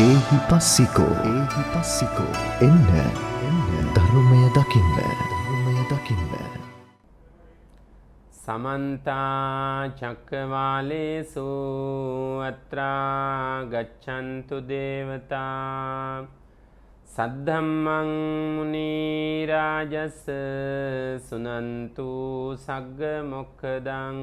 ඒහි පස්සිකෝ ඒහි පස්සිකෝ එන්න ධර්මය දකින්න ධර්මය දකින්න. සමන්තා චක්කවාලේසු අත්‍රා ගච්ඡන්තු දේවතා සද්ධම්මං මුනිරාජස් සුනන්තු සග්ග මොක්කදං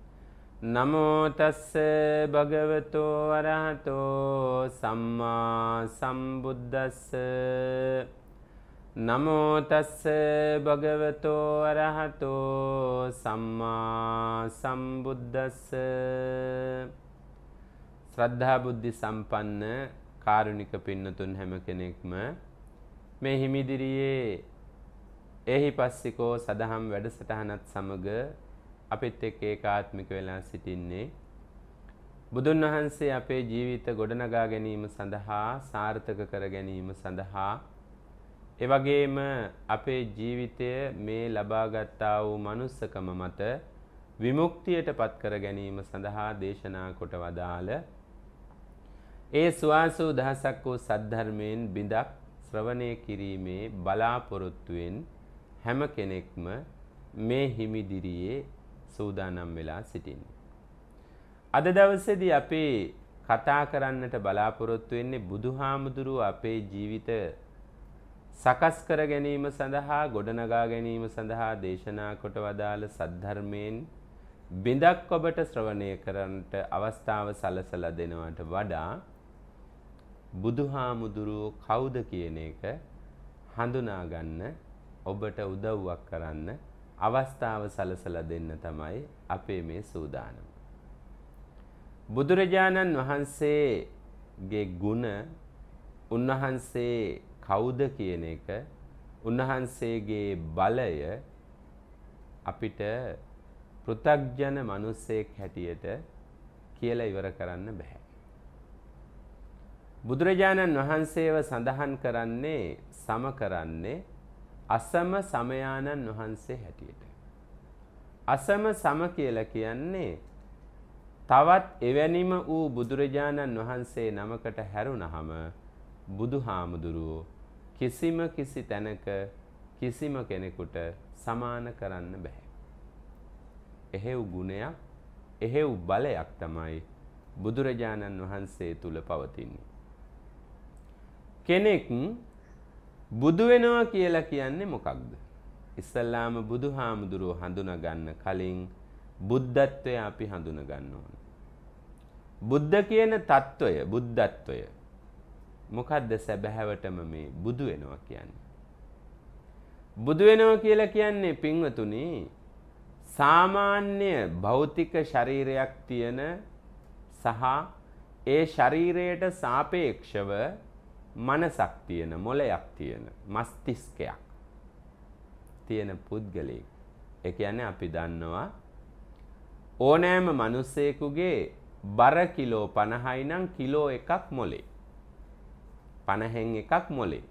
නමෝතස්ස භගවතෝ අරහතෝ සම්මා සම්බුද්දස්ස නමෝතස්ස භගවතෝ අරහතෝ සම්මා සම්බුද්දස්ස ශ්‍රද්ධා බුද්ධි සම්පන්න කාරුණික පින්නතුන් හැම කෙනෙක්ම මේ හිමිදිරියේ එහි පස්සිකෝ සදහම් වැඩසටහනත් සමග අපිත් එක්ක ඒකාත්මික වෙලා සිටින්නේ බුදුන් වහන්සේ අපේ ජීවිත ගොඩනගා ගැනීම සඳහා සාර්ථක කර ගැනීම සඳහා ඒ වගේම අපේ ජීවිතය මේ ලබාගත්තා වූ manussකම මත විමුක්තියට පත් කර ගැනීම සඳහා දේශනා කොට වදාළ ඒ ස්වාසූ දහසක් වූ සද්ධර්මයෙන් බිඳක් ශ්‍රවණය කිරීමේ බලාපොරොත්තුවෙන් හැම කෙනෙක්ම මේ හිමිදිරියේ සූදානම් වෙලා සිටින්නේ. අද දවසේදී අපේ කතා කරන්නට බලාපොරොත්තු වෙන්නේ බුදුහාමුදුරුව අපේ ජීවිත සකස් කර ගැනීම සඳහා ගොඩනගා ගැනීම සඳහා දේශනා කොට වදාළ සද්ධර්මයෙන් බිඳක් ඔබට ශ්‍රවණය කරන්නට අවස්ථාව සලසලා දෙනවට වඩා බුදුහාමුදුරුව කවුද කියන එක හඳුනා ගන්න ඔබට උදව්වක් කරන්න අවස්ථාව සලසලා දෙන්න තමයි අපේ මේ සූදානම. බුදුරජාණන් වහන්සේගේ ගුණ උන්වහන්සේ කවුද කියන එක උන්වහන්සේගේ බලය අපිට පෘථග්ජන මිනිසෙක් හැටියට කියලා ඉවර කරන්න බෑ. බුදුරජාණන් වහන්සේව සඳහන් කරන්නේ සම කරන්නේ අසම සමයානන් වහන්සේ හැටියට. අසම සම කියලා කියන්නේ තවත් එවැනිම වූ බුදුරජාණන් වහන්සේ නමකට හැරුණහම බුදුහාමුදුරුවෝ කිසිම කිසි තැනක කිසිම කෙනෙකුට සමාන කරන්න බැහැ. එහෙව් ගුණයක් එහෙව් බලයක් තමයි බුදුරජාණන් වහන්සේ තුළ පවතින්නේ. කෙනෙක් බුදු වෙනවා කියලා කියන්නේ මොකක්ද? ඉස්සල්ලාම බුදුහාමුදුරුව හඳුනා ගන්න කලින් බුද්ධත්වය අපි හඳුනා ගන්න ඕන. බුද්ධ කියන తত্ত্বය බුද්ධත්වය මොකද්ද සැබෑවටම මේ බුදු වෙනවා කියන්නේ? බුදු වෙනවා කියලා කියන්නේ පින්වතුනි සාමාන්‍ය භෞතික ශරීරයක් තියෙන සහ ඒ ශරීරයට සාපේක්ෂව මනසක් තියෙන මොලයක් තියෙන මස්තිස්කයක් තියෙන පුද්ගලයෙක්. ඒ කියන්නේ අපි දන්නවා ඕනෑම මිනිස්සෙකුගේ බර කිලෝ 50යි නම් කිලෝ එකක් මොලේ. 50න් එකක් මොලේ.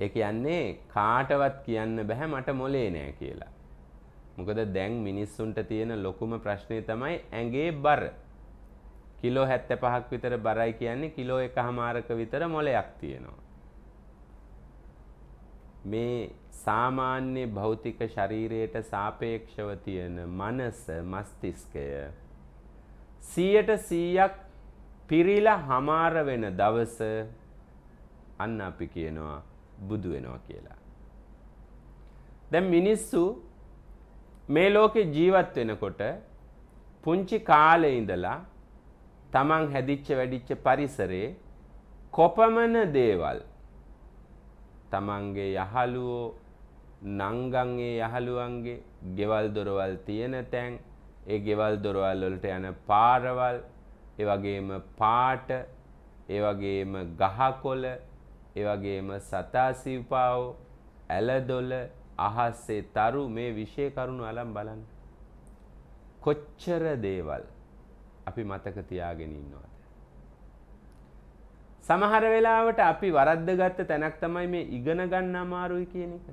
ඒ කියන්නේ කාටවත් කියන්න බෑ මට මොලේ නෑ කියලා. මොකද දැන් මිනිස්සුන්ට තියෙන ලොකුම ප්‍රශ්නේ තමයි ඇඟේ බර. කිලෝ හැත්ත පහක් විතර බරයි කියන්නේ කිලෝ එක හමාරක විතර මොලයක් තියෙනවා. මේ සාමාන්‍ය භෞතික ශරීරයට සාපේක්ෂව තියෙන මනස මස්තිස්කය සීයට සීයක් පිරිලා හමාර වෙන දවස අන්න අපි කියනවා බුදු වෙනවා කියලා. දැන් මිනිස්සු මේ ලෝකේ ජීවත් වෙනකොට පුංචි කාලේ ඉඳලා තමන් හැදිච්ච වැඩිච්ච පරිසරේ කොපමණ දේවල් තමන්ගේ යහළුවෝ නංගන්ගේ යහළුවන්ගේ ගෙවල් දොරවල් තියෙන තැන් ඒ ගෙවල් දොරවල් වලට යන පාරවල් ඒ වගේම පාට ඒ වගේම ගහකොළ ඒ වගේම සතාසිව්පාව ඇලදොළ අහස්සේ තරු මේ විශේෂ කරුණු අලම් බලන්න කොච්චර දේවල් අපි මතක තියාගෙන ඉන්නවාද. සමහර වෙලාවට අපි වරද්ද ගත්ත තැනක් තමයි මේ ඉගෙන ගන්න අමාරුයි කියන එක.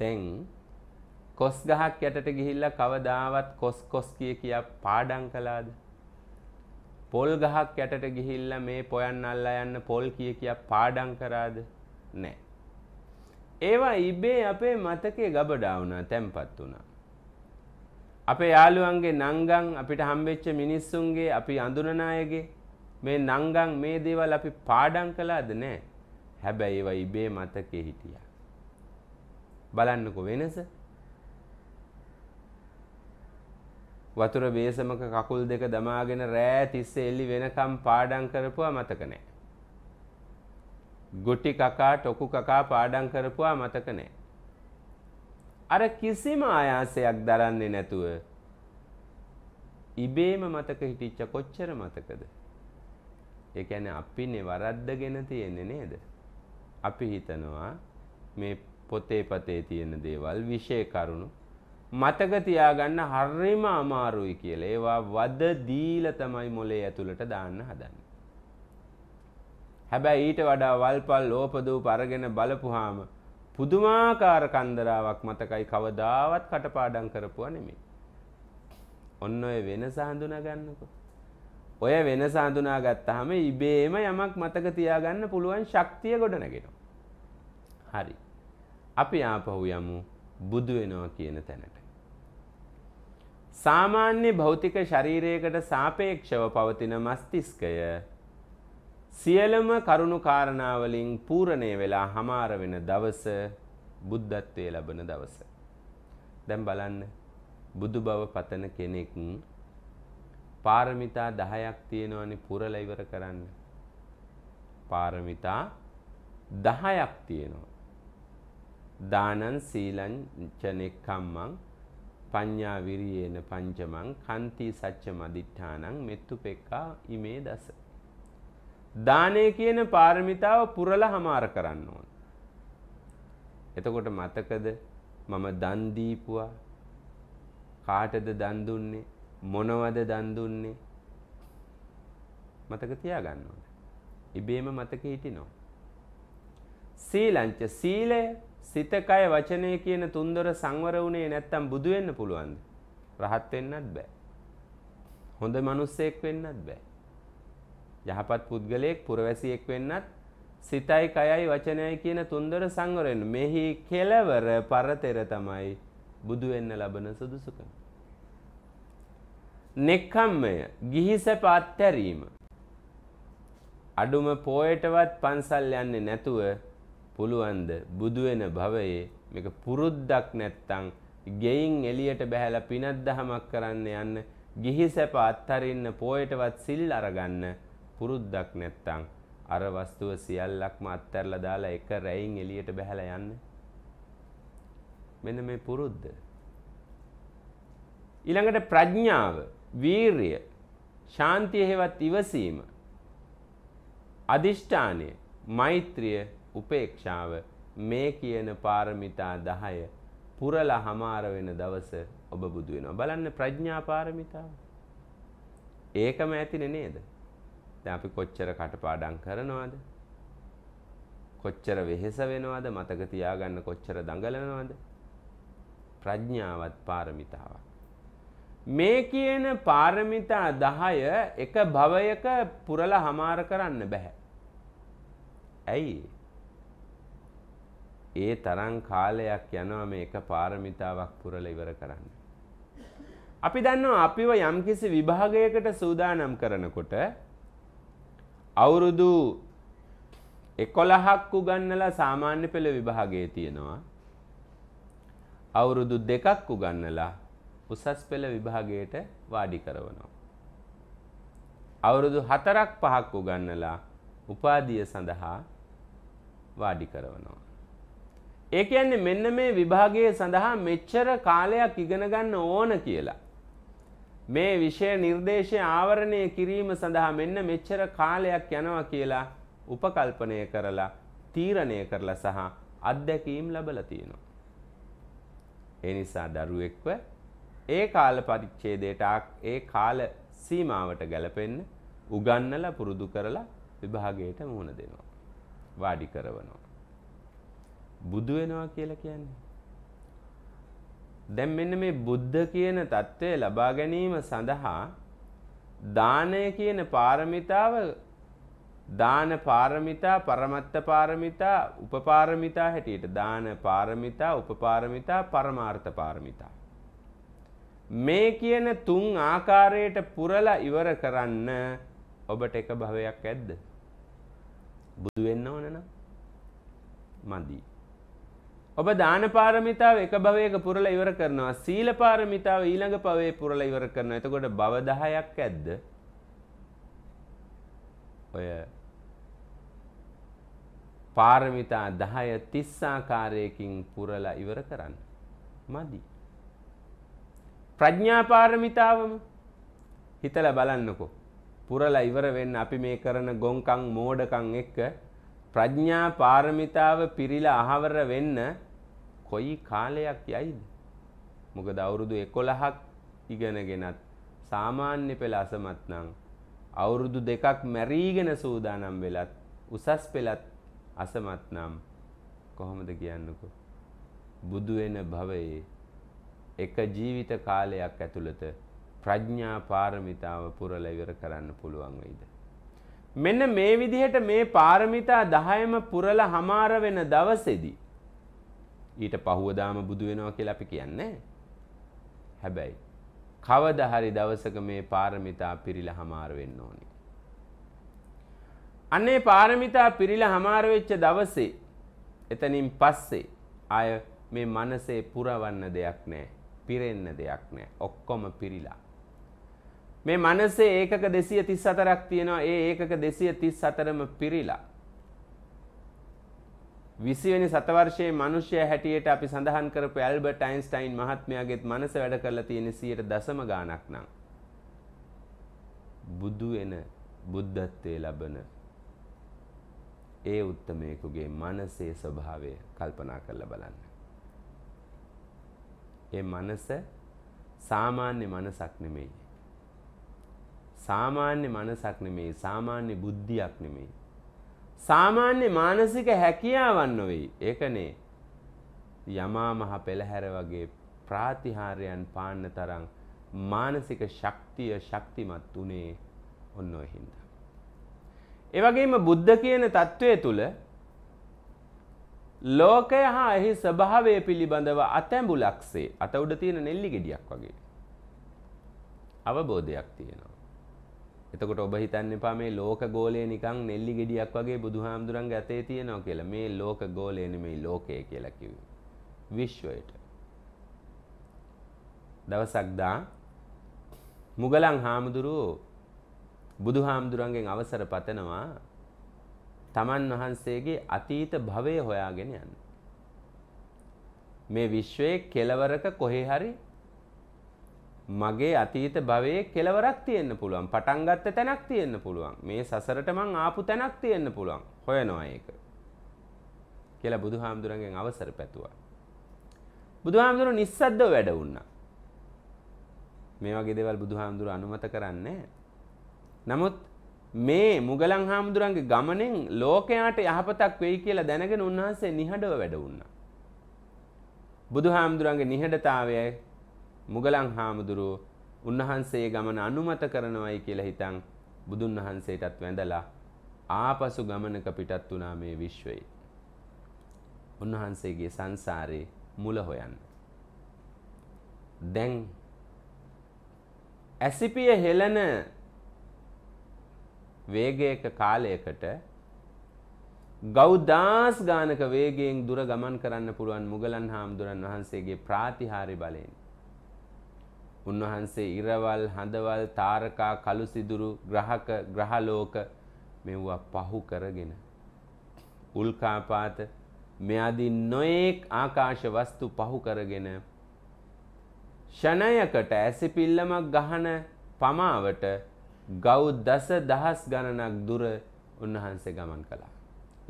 තැන් කොස් ගහක් යටට ගිහිල්ලා කවදාවත් කොස් කොස් කිය කියා පාඩම් කළාද? පොල් ගහක් යටට ගිහිල්ලා මේ පොයන් අල්ලා යන්න පොල් කිය කියා පාඩම් කරාද? නැහැ. ඒවා ඉබේ අපේ මතකේ ගබඩා වුණා, තැම්පත් වුණා. අපේ යාළුවන්ගේ නංගන් අපිට හම්බෙච්ච මිනිස්සුන්ගේ අපි අඳුරන අයගේ මේ නංගන් මේ දේවල් අපි පාඩම් කළාද නෑ හැබැයි ඒවා ඉබේ මතකේ හිටියා බලන්නකෝ වෙනස වතුර බේසමක කකුල් දෙක දමාගෙන රෑ තිස්සේ එල්ලි වෙනකම් පාඩම් කරපුවා මතක නැහැ. ගුටි කකා ටොකු කකා පාඩම් කරපුවා මතක නැහැ. අර කිසිම ආයාසයක් දරන්නේ නැතුව ඉබේම මතක හිටිච්ච කොච්චර මතකද? ඒ කියන්නේ අපිනේ වරද්දගෙන තියෙන්නේ නේද? අපි හිතනවා මේ පොතේ පතේ තියෙන දේවල් විශේෂ කරුණු මතක තියාගන්න හරිම අමාරුයි කියලා. ඒවා වද දීලා තමයි මොලේ ඇතුළට දාන්න හදන්නේ. හැබැයි ඊට වඩා වල්පල් ලෝපදූප අරගෙන බලපුවාම පුදුමාකාර කන්දරාවක් මතකයි කවදාවත් කටපාඩම් කරපුවා නෙමෙයි. ඔන්න ඔය වෙනස හඳුනා ගන්නකො. ඔය වෙනස හඳුනා ගත්තාම ඉබේම යමක් මතක තියාගන්න පුළුවන් ශක්තිය ගොඩනගෙනවා. හරි. අපි ආපහු යමු බුදු වෙනවා කියන තැනට. සාමාන්‍ය භෞතික ශරීරයකට සාපේක්ෂව පවතින මස්තිස්කය සියලම කරුණු කාරණාවලින් පූරණය වෙලා හමාර වෙන දවස බුද්ධත්වය ලබන දවස. දැම් බලන්න බුදු බව පතන කෙනෙක් පාරමිතා දහයක් තියෙනවනි පුරල ඉවර කරන්න. පාරමිතා දහයක් තියෙනවා. දානන් සීලංචනෙක්කම්මං පඤ්ඥා විරියේන පංචමං කන්ති සච්ච මදිට්ඨානං මෙත්තු පෙක්කා ඉමේ දස. දානය කියන පාරමිතාව පුරලා හමාර කරන්න ඕන. එතකොට මතකද මම දන් දීපුවා කාටද දන් දුන්නේ මොනවද දන් දුන්නේ මතක තියාගන්න ඕන. ඉබේම මතක හිටිනවා. සීලංච සීලය සිත කය වචනය කියන තුන්දොර සංවර වුණේ නැත්තම් බුදු වෙන්න පුළුවන්ද? රහත් වෙන්නත් බෑ. හොඳ මිනිස්සෙක් වෙන්නත් බෑ. යහපත් පුද්ගලයෙක් පුරවැසියෙක් වෙන්නත් සිතයි කයයි වචනයයි කියන තුන්දර සංවර වෙන්න. මෙහි කෙලවර පරතෙර තමයි බුදු වෙන්න ලබන සුදුසුකම. නෙක්ඛම්මය ගිහිසප අත්හැරීම. අඩුම පොයටවත් පන්සල් යන්නේ නැතුව පුළුවන්ද බුදු වෙන භවයේ මේක පුරුද්දක් නැත්තම් ගෙයින් එළියට බහැලා පිනක් දහමක් කරන්න යන්න ගිහිසප අත්හරින්න පොයටවත් සිල් අරගන්න පුරුද්දක් නැත්තම් අර වස්තුව සියල්ලක්ම අත්හැරලා දාලා එක රැයින් එළියට බහැලා යන්න. මෙන්න මේ පුරුද්ද. ඊළඟට ප්‍රඥාව, වීරය, ශාන්තිය හේවත් ඉවසීම, අදිෂ්ඨානය, මෛත්‍රිය, උපේක්ෂාව මේ කියන පාරමිතා 10 පුරලා හමාර වෙන දවස ඔබ බුදු වෙනවා. බලන්න ප්‍රඥා පාරමිතාව. ඒකම ඇතිනේ නේද? දැන් අපි කොච්චර කටපාඩම් කරනවද? කොච්චර වෙහෙස වෙනවද? මතක තියාගන්න කොච්චර දඟලනවද? ප්‍රඥාවත් පාරමිතාවක්. මේ කියන පාරමිතා 10 එක භවයක පුරලා හමාර කරන්න බෑ. ඇයි? ඒ තරම් කාලයක් යනවා මේ එක පාරමිතාවක් පුරලා ඉවර කරන්න. අපි දන්නවා අපිව යම්කිසි විභාගයකට සූදානම් කරනකොට අවුරුදු එකොළහක් උගන්නලා සාමාන්‍ය පෙළ විභාගයේ තියෙනවා. අවුරුදු දෙකක් උගන්නලා උසස් පෙළ විභාගයට වාඩි කරවනවා. අවුරුදු හතරක් පහක් උගන්නලා උපාධිය සඳහා වාඩි කරවනවා. ඒ කියන්නේ මෙන්න මේ විභාගයේ සඳහා මෙච්චර කාලයක් ඉගෙන ගන්න ඕන කියලා. මේ විෂය නිර්දේශය ආවරණය කිරීම සඳහා මෙන්න මෙච්චර කාලයක් යනවා කියලා උපකල්පනය කරලා තීරණය කරලා සහ අත්දැකීම් ලැබලා තියෙනවා. ඒ නිසා දරුවෙක්ව ඒ කාල පරිච්ඡේදයට ඒ කාල සීමාවට ගැලපෙන්න උගන්නලා පුරුදු කරලා විභාගයට මුහුණ දෙනවා. වාඩි කරවනවා. බුදු වෙනවා කියලා කියන්නේ දැන් මෙන්න මේ බුද්ධ කියන தත්වය ලබා ගැනීම සඳහා දානය කියන පාරමිතාව දාන පාරමිතා පරමත්ත පාරමිතා උපපාරමිතා හැටියට දාන පාරමිතා උපපාරමිතා පරමාර්ථ පාරමිතා මේ කියන තුන් ආකාරයට පුරලා ඉවර කරන්න ඔබට එක භවයක් ඇද්ද බුදු වෙන්න ඕන නම් මදි ඔබ දානපාරමිතාව එක භවයක පුරල ඉවර කරනවා සීල පාරමිතාව ඊළඟ පවේ පුරල ඉවර කරනවා එතකොට බව දහයක් ඇද්ද ඔය පාරමිතා දහය තිස්සාකාරයකින් පුරල ඉවර කරන්න මදි ප්‍රඥාපාරමිතාවම හිතල බලන්නකෝ පුරල ඉවර වෙන්න අපි මේ කරන ගොංකං මෝඩකං එක්ක ප්‍රඥා පාරමිතාව පිරිලා අහවර වෙන්න කොයි කාලයක් යයිද? මොකද අවුරුදු 11ක් ඉගෙනගෙනත් සාමාන්‍ය පෙළ අසමත් නම් අවුරුදු දෙකක් මැරීගෙන සූදානම් වෙලත් උසස් පෙළත් අසමත් නම් කොහොමද කියන්නකෝ? බුදු වෙන භවයේ එක ජීවිත කාලයක් ඇතුළත ප්‍රඥා පාරමිතාව පුරලා ඉවර කරන්න පුළුවන් වෙයිද? මෙන්න මේ විදිහට මේ පාරමිතා දහයම පුරල හමාර වෙන දවසෙදී. ඊට පහුවදාම බුදු වෙනවා කියලා අපි කියන්නේ. හැබැයි කවද හරි දවසක මේ පාරමිතා පිරිලා හමාර වෙන්න ඕනේ. අන්නේ පාරමිතා පිරිලා හමාර වෙච්ච දවසේ එතනින් පස්සේ අය මේ මනසේ පුරවන්න දෙයක් නැහැ. පිරෙන්න දෙයක් නැහැ. ඔක්කොම පිරිලා මේ මනසේ ඒකක දෙසිය තිස් අතරක් තියෙනවා ඒ ඒකක දෙසිය තිස් අතරම පිරිලා. විසිවනි සතවර්ශයේ මනුෂ්‍ය හැටියට අපි සඳහන් කරපු ඇල්බර්ට් අයින්ස්ටයින් මහත්මයාගෙත් මනස වැඩ කරලා තියෙන 100ට දශම ගාණක් නම් බුදු වෙන බුද්ධත්වයේ ලබන ඒ උත්තමයෙකුගේ මනසේ ස්වභාවය කල්පනා කරලා බලන්න. ඒ මනස සාමාන්‍ය මනසක් නෙමෙයි. සාමාන්‍ය මනසක් නෙමෙයි සාමාන්‍ය බුද්ධියක් නෙමෙයි. සාමාන්‍ය මානසික හැකියාවන් නොවෙයි. ඒකනේ යමා මහ පෙළහැර වගේ ප්‍රාතිහාර්යයන් පාන්න තරම් මානසික ශක්තිය ශක්තිමත් උනේ ඔන්න ඔය හින්දා. ඒ වගේම බුද්ධ කියන தત્ත්වය තුල ලෝකය හා එහි ස්වභාවය පිළිබඳව අතැඹුලක්සේ අත උඩ තියෙන නෙල්ලි ගෙඩියක් වගේ අවබෝධයක් තියෙනවා. එතකොට ඔබ හිතන්න එපා මේ ලෝක ගෝලය නිකන් නෙල්ලි ගෙඩියක් වගේ බුදුහාමුදුරන්ගේ අතේ තියෙනවා කියලා. මේ ලෝක ගෝලය නෙමෙයි ලෝකය කියලා කිව්වේ. විශ්වයට. දවසක් දා මුගලන් හාමුදුරුවෝ බුදුහාමුදුරන්ගෙන් අවසර පතනවා තමන් වහන්සේගේ අතීත භවය හොයාගෙන යන්න. මේ විශ්වයේ කෙලවරක කොහේ හරි මගේ අතීත භවයේ කෙලවරක් තියෙන්න පුළුවන් පටන් ගත්ත තැනක් තියෙන්න පුළුවන් මේ සසරට මං ආපු තැනක් තියෙන්න පුළුවන් හොයනවා ඒක කියලා බුදුහාමුදුරන්ගෙන් අවසර පැතුවා බුදුහාමුදුරු නිස්සද්දව වැඩ වුණා මේ වගේ දේවල් බුදුහාමුදුරු අනුමත කරන්නේ නමුත් මේ මුගලන් හාමුදුරන්ගේ ගමනෙන් ලෝකයාට යහපතක් වෙයි කියලා දැනගෙන උන්වහන්සේ නිහඬව වැඩ වුණා බුදුහාමුදුරන්ගේ නිහඬතාවය මුගලන් හාමුදුරුව උන්වහන්සේ ගමන අනුමත කරනවයි කියලා හිතන් බුදුන් වහන්සේටත් වැඳලා ආපසු ගමනක පිටත් වුණා මේ විශ්වයේ. උන්වහන්සේගේ සංසාරේ මුල හොයන්න. දැන් ඇසිපිය හෙළන වේගයක කාලයකට ගෞදාස් ගානක වේගයෙන් දුර ගමන් කරන්න පුළුවන් මුගලන් හාමුදුරන් වහන්සේගේ ප්‍රාතිහාරි බලයෙන් උන්වහන්සේ ඉරවල් හඳවල් තාරකා කළු සිදුරු ග්‍රහක ග්‍රහලෝක මෙව්වා පහු කරගෙන උල්කාපාත මෙයාදී නොයෙක් ආකාශ වස්තු පහු කරගෙන ෂණයකට ඇසිපිල්ලමක් ගහන පමාවට ගව් දස දහස් ගණනක් දුර උන්වහන්සේ ගමන් කළා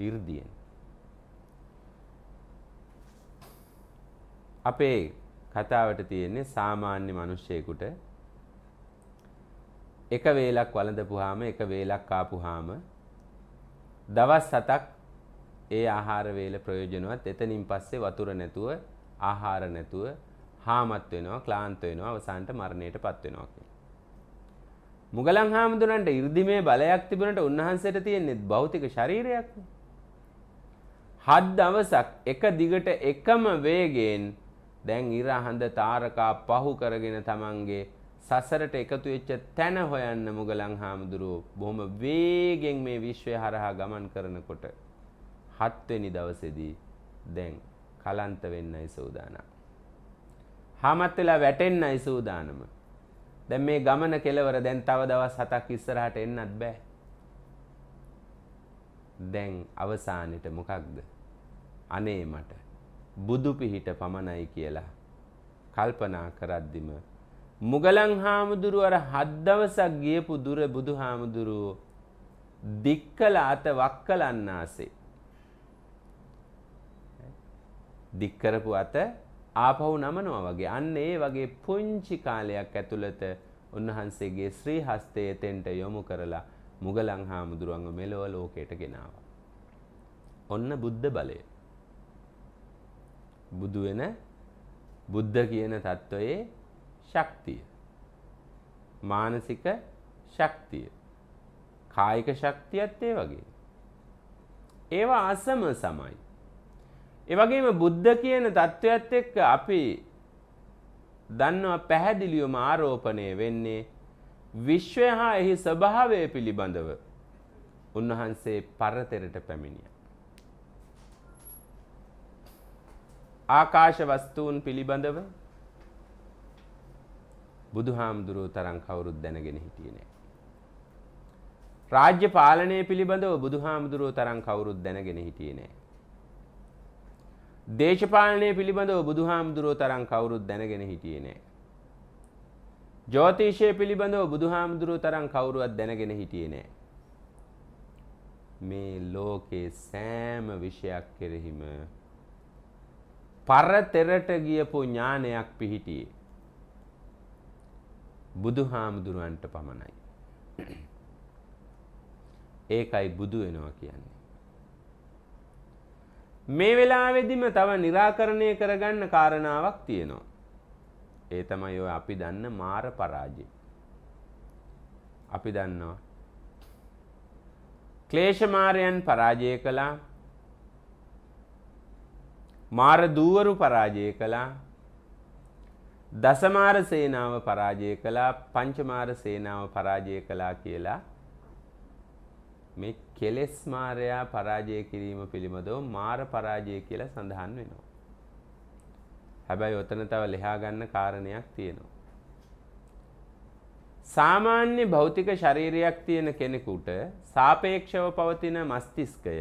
이르දියෙන් අපේ කතාවට තියෙන්නේ සාමාන්‍ය මිනිස්සෙකුට එක වේලක් වළඳපුවාම එක වේලක් කාපුවාම දවස් 7ක් ඒ ආහාර වේල ප්‍රයෝජනවත් එතනින් පස්සේ වතුර නැතුව ආහාර නැතුව හාමත් වෙනවා ක්ලාන්ත වෙනවා අවසානට මරණයටපත් වෙනවා කියලා. මුගලන් හාමුදුරන්ට 이르දිමේ බලයක් තිබුණට උන්වහන්සේට තියෙන්නේ භෞතික ශරීරයක්. හත් දවසක් එක දිගට එකම වේගයෙන් දැන් ඉර හඳ තාරකා පහු කරගෙන තමන්ගේ සසරට එකතු වෙච්ච තැන හොයන්න මුගලන් හාමුදුරුවෝ බොහොම වේගෙන් මේ විශ්වය හරහා ගමන් කරනකොට හත්වෙනි දවසේදී දැන් කලන්ත වෙන්නයි සූදානම්. හාමත් වෙලා වැටෙන්නයි සූදානම. දැන් මේ ගමන කෙලවර දැන් තව දවස් 7ක් ඉස්සරහට එන්නත් බෑ. දැන් අවසානෙට මොකක්ද? අනේ මට බුදු පිහිට පමණයි කියලා කල්පනා කරද්දිම මුගලන් හාමුදුරුව අර හත් දවසක් ගියපු දුර බුදු හාමුදුරුවෝ දික්කල අත වක්කලන්නාසේ දික්කරපු අත ආපහු නමනවා වගේ අන්න ඒ වගේ පුංචි කාලයක් ඇතුළත උන්වහන්සේගේ ශ්‍රී හස්තය එතෙන්ට යොමු කරලා මුගලන් හාමුදුරුවන්ව මෙලොව ලෝකයට ගෙනාවා. ඔන්න බුද්ධ බලය. බුදු වෙන බුද්ධ කියන தত্ত্বයේ ශක්තිය මානසික ශක්තිය කායික ශක්තියත් ඒ වගේ ඒවා අසම සමයි ඒ වගේම බුද්ධ කියන தত্ত্বයත් එක්ක අපි දන්නවා පැහැදිලිවම ආරෝපණය වෙන්නේ විශ්වය හා එහි ස්වභාවය පිළිබඳව උන්වහන්සේ පරතරයට පැමිණියා ආකාශ වස්තුූන් පිළිබඳව බුදු හාමුදුරුව තරන් කවුරුත් දැනගෙන හිටිය නෑ. රාජ්‍ය පාලනය පිළිබඳව බුදු හාමුදුරුව තරන් කවුරුත් දැනගෙන හිටිය නෑ. දේශපාලනය පිළිබඳව බුදු හාමුදුරුව තරන් කවුරුත් දැනගෙන හිටිය නෑ. ජෝතිෂය පිළිබඳව බුදු හාමුදුරුව තරන් කවුරුවත් දැනගෙන හිටිය නෑ. මේ ලෝකේ සෑම විෂයක් කෙරෙහිම පරතෙරට ගියපු ඥානයක් පිහිටියේ. බුදු හාමුදුරුවන්ට පමණයි. ඒකයි බුදු වෙනවා කියන්නේ. මේ වෙලාවෙදිම තව निराකරණය කරගන්න කාරණාවක් තියෙනවා. ඒ තමයි ඔය අපි දන්න මාර පරාජය. අපි දන්නවා. ක්ලේශ මාරයන් පරාජය කළා. මාර දූවරු පරාජය කළා දසමාර සේනාව පරාජය කළා පංචමාර සේනාව පරාජය කළා කියලා මේ කෙලෙස් මාරයා පරාජය කිරීම පිළිබඳව මාර පරාජය කියලා සඳහන් වෙනවා. හැබැයි ඔතන තව ලියා ගන්න කාරණයක් තියෙනවා. සාමාන්‍ය භෞතික ශරීරයක් තියෙන කෙනෙකුට සාපේක්ෂව පවතින මස්තිෂ්කය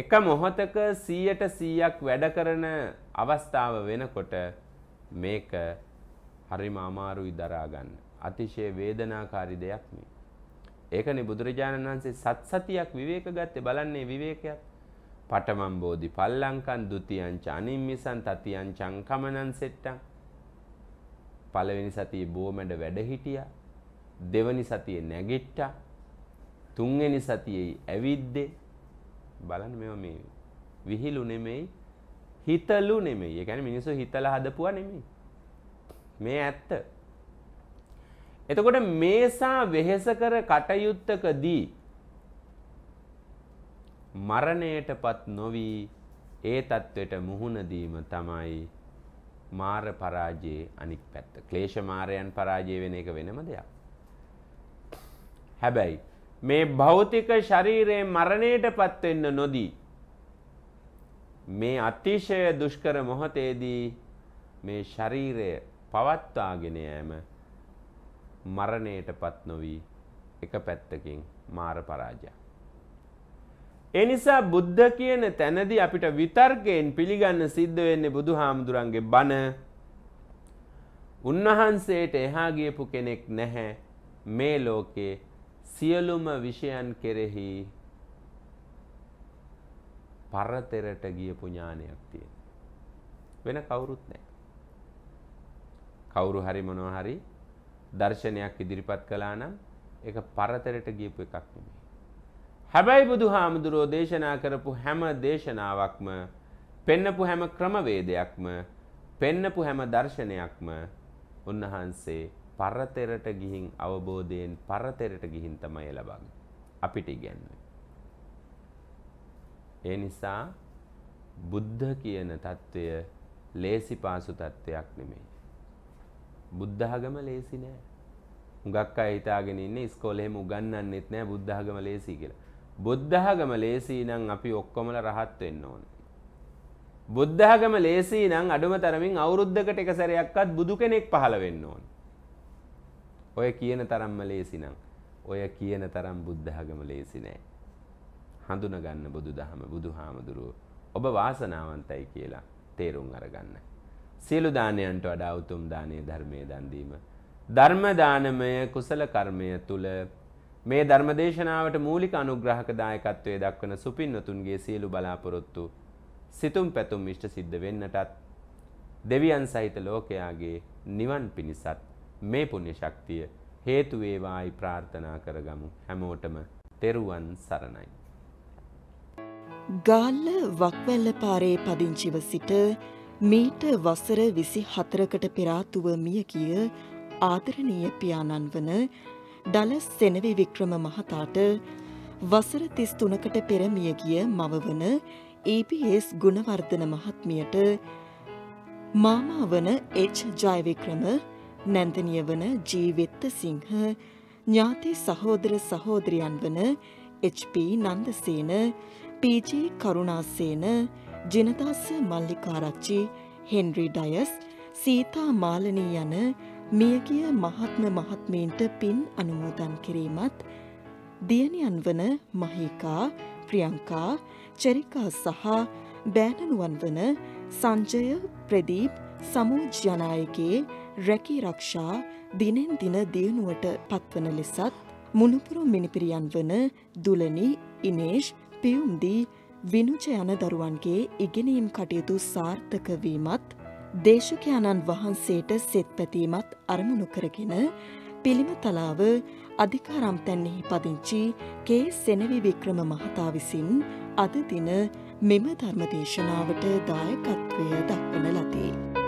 එක මොහොතක 100ට 100ක් වැඩ කරන අවස්ථාව වෙනකොට මේක හරිම අමාරුයි දරා ගන්න. අතිශය වේදනාකාරී දෙයක් මේ. ඒකනේ බුදුරජාණන් වහන්සේ සත් සතියක් විවේක ගත්තේ බලන්නේ විවේකයක්. පටමම් බෝධි පල්ලංකන් ဒ ුතියංච අනිම්මිසං තතියංචං කමනං සෙට්ටං පළවෙනි සතියේ බොමඩ වැඩ හිටියා දෙවනි සතියේ නැගිට්ටා තුන්වෙනි සතියේ ඇවිද්දේ බලන්න මේවා මේ විහිලු නෙමෙයි හිතලු නෙමෙයි. ඒ කියන්නේ මිනිස්සු හිතලා හදපුවා නෙමෙයි. මේ ඇත්ත. එතකොට මේසා වෙහෙස කර කටයුත්තකදී මරණයටපත් නොවි ඒ தത്വෙට මුහුණ දීම තමයි මාර පරාජයේ අනික් පැත්ත. ක්ලේශ මාරයන් පරාජය වෙන එක වෙනම දෙයක්. හැබැයි මේ භෞතික ශරීරයේ මරණයට පත්වෙන්න නොදී මේ අතිශය දුෂ්කර මොහොතේදී මේ ශරීරය පවත්වාගෙන යෑම මරණයට පත් නොවී එක පැත්තකින් මාර පරාජය. ඒ නිසා බුද්ධ කියන තැනදී අපිට විතර්කයෙන් පිළිගන්න සිද්ධ වෙන්නේ බුදුහාමුදුරන්ගේ බණ. උන්වහන්සේට එහා ගියපු කෙනෙක් නැහැ මේ ලෝකේ සියලුම විෂයන් කෙරෙහි පරතරට ගියපු ඥානයක් තියෙන. වෙන කවුරුත් නැහැ. කවුරු හරි මොනවා හරි දර්ශනයක් ඉදිරිපත් කළා නම් ඒක පරතරට ගියපු එකක් නෙමෙයි. හැබැයි බුදුහාමුදුරෝ දේශනා කරපු හැම දේශනාවක්ම පෙන්නපු හැම ක්‍රමවේදයක්ම පෙන්නපු හැම දර්ශනයක්ම උන්වහන්සේ පරතරට ගිහින් අවබෝධයෙන් පරතරට ගිහින් තමයි ලබන්නේ අපිට ඉගැන්වෙන්නේ. ඒ නිසා බුද්ධ කියන తত্ত্বය ලේසි පාසු తত্ত্বයක් නෙමෙයි. බුද්ධඝම ලේසි නෑ. හුඟක් අය හිතාගෙන ඉන්නේ ඉස්කෝලේම උගන්වන්නෙත් නෑ බුද්ධඝම ලේසි කියලා. බුද්ධඝම ලේසි නම් අපි ඔක්කොමලා රහත් වෙන්න ඕනේ. බුද්ධඝම ලේසි නම් අඩුම තරමින් අවුරුද්දකට එක සැරයක්වත් බුදු කෙනෙක් පහළ වෙන්න ඕනේ. ඔය කියන තරම්ම ලේසිනම් ඔය කියන තරම් බුද්ධහගම ලේසි නෑ. හඳුනගන්න බුදුදහම බුදුහාමුදුරුව ඔබ වාසනාවන්තයි කියලා තේරුම් අරගන්න. සියලු දානයන්ට වඩා උතුම් දානයේ ධර්මයේ දන් දීම. ධර්ම දානමය කුසල කර්මය තුල මේ ධර්මදේශනාවට මූලික අනුග්‍රහක දායකත්වයේ දක්වන සුපින්නතුන්ගේ සියලු බලාපොරොත්තු සිතුම් පැතුම් ඉෂ්ට සිද්ධ වෙන්නටත් දෙවියන් සහිත ලෝකයාගේ නිවන් පිණිසත් මේ පුණ්‍ය ශක්තිය හේතු වේවායි ප්‍රාර්ථනා කරගමු හැමෝටම තෙරුවන් සරණයි ගාල්ල වක්වැල්ල පාරේ පදිංචිව සිට මීට වසර 24කට පෙර ආතුව මිය ගිය ආදරණීය පියාණන් වන ඩලස් සෙනවි වික්‍රම මහතාට වසර 33කට පෙර මිය ගිය මවවන EPS ගුණවර්ධන මහත්මියට මාමා වන H ජයවික්‍රම නැන්දනිය වන ජීවිත්ත සිංහ ඥාති සහෝදර සහෝදරියන් වන HP නන්දසේන පීජ කරුණාසේන ජනතාස මල්ලිකාරච්චි හෙන්රි ඩයස් සීතා මාලනී යන මියගිය මහත්ම මහත්මීන්ට පින් අනුමෝදන් කිරීමත් දියණියන් වන මහිකා ප්‍රියංකා චරිකා සහ බෑණනුවන් වන සංජය ප්‍රදීප් සමූජ ජනයගේ රැකී රක්ෂා දිනෙන් දින දියුණුවට පත්වන ලෙසත් මුණුපුරු මිනිපිරියන් වන දුලනි ඉනේෂ් පියුම්දී විනුච යන දරුවන්ගේ ඉගෙනීම් කටයුතු සාර්ථකවීමත් දේශකයාණන් වහන්සේට සෙත්පැතීමත් අරමුණු කරගෙන පිළිම තලාව අධිකාරම්තැන්නෙහි පදිංචි කේ සෙනවි වික්‍රම මහතා විසින් අද දින මෙම ධර්මදේශනාවට දායකත්වය දක්වන ලදී.